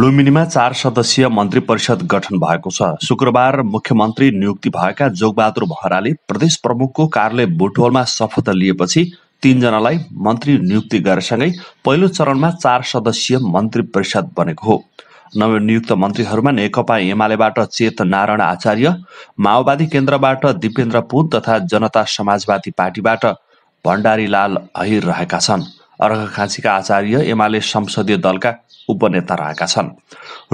लुम्बिनीमा चार सदस्यीय मन्त्री परिषद गठन भएको छ शुक्रबार मुख्यमन्त्री नियुक्ति भएका जोगबहादुर भहराले प्रदेश प्रमुखको कार्यालय बुटवलमा शपथ लिएपछि तीनजनालाई मन्त्री नियुक्ति गरेसँगै पहिलो चरणमा चार सदस्यीय मन्त्री परिषद बनेको हो नवनियुक्त मन्त्रीहरूमा नेकपा एमालेबाट चेत नारायण आचार्य माओवादी केन्द्रबाट दिपेन्द्र पुन तथा जनता समाजवादी पार्टीबाट भण्डारीलाल अहिर रहेका छन् अर्घखाँचीका आचार्य एमाले संसदीय दलका उपनेता रहेका छन्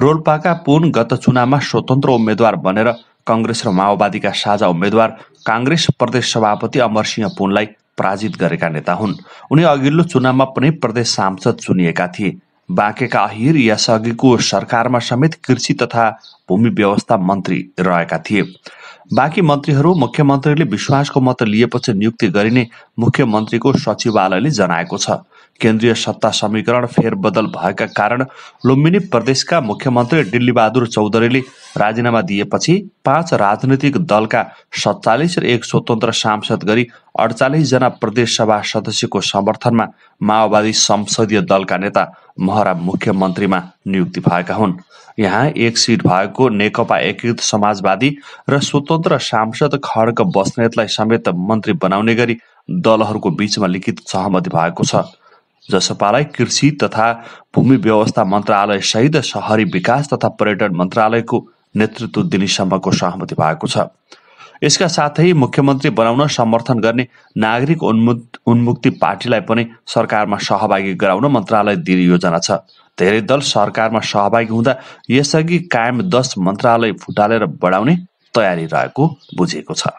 रोल्पाका पुन गत चुनावमा स्वतन्त्र उम्मेद्वार बनेर कङ्ग्रेस र माओवादीका साझा उम्मेद्वार काङ्ग्रेस प्रदेश सभापति अमरसिंह पुनलाई पराजित गरेका नेता हुन् उनी अघिल्लो चुनावमा पनि प्रदेश सांसद चुनिएका थिए बाँकेका अहिर यसअघिको सरकारमा समेत कृषि तथा भूमि व्यवस्था मन्त्री रहेका थिए बाँकी मन्त्रीहरू मुख्यमन्त्रीले विश्वासको मत लिएपछि नियुक्ति गरिने मुख्यमन्त्रीको सचिवालयले जनाएको छ केन्द्रीय सत्ता समीकरण फेरबदल भएका कारण लुम्बिनी प्रदेशका मुख्यमन्त्री डिल्लीबहादुर चौधरीले राजीनामा दिएपछि पाँच राजनैतिक दलका सत्तालिस र एक स्वतन्त्र सांसद गरी अडचालिसजना प्रदेशसभा सदस्यको समर्थनमा माओवादी संसदीय दलका नेता महरा मुख्यमन्त्रीमा नियुक्ति भएका हुन् यहाँ एक सिट भएको नेकपा एकीकृत समाजवादी र स्वतन्त्र सांसद खड्ग बस्नेतलाई समेत मन्त्री बनाउने गरी दलहरूको बीचमा लिखित सहमति भएको छ जसपालाई कृषि तथा भूमि व्यवस्था मन्त्रालय सहित सहरी विकास तथा पर्यटन मन्त्रालयको नेतृत्व दिनेसम्मको सहमति भएको छ यसका साथै मुख्यमन्त्री बनाउन समर्थन गर्ने नागरिक उन्मुक्ति पार्टीलाई पनि सरकारमा सहभागी गराउन मन्त्रालय दिने योजना छ धेरै दल सरकारमा सहभागी हुँदा यसअघि कायम दस मन्त्रालय फुटालेर बढाउने तयारी रहेको बुझेको छ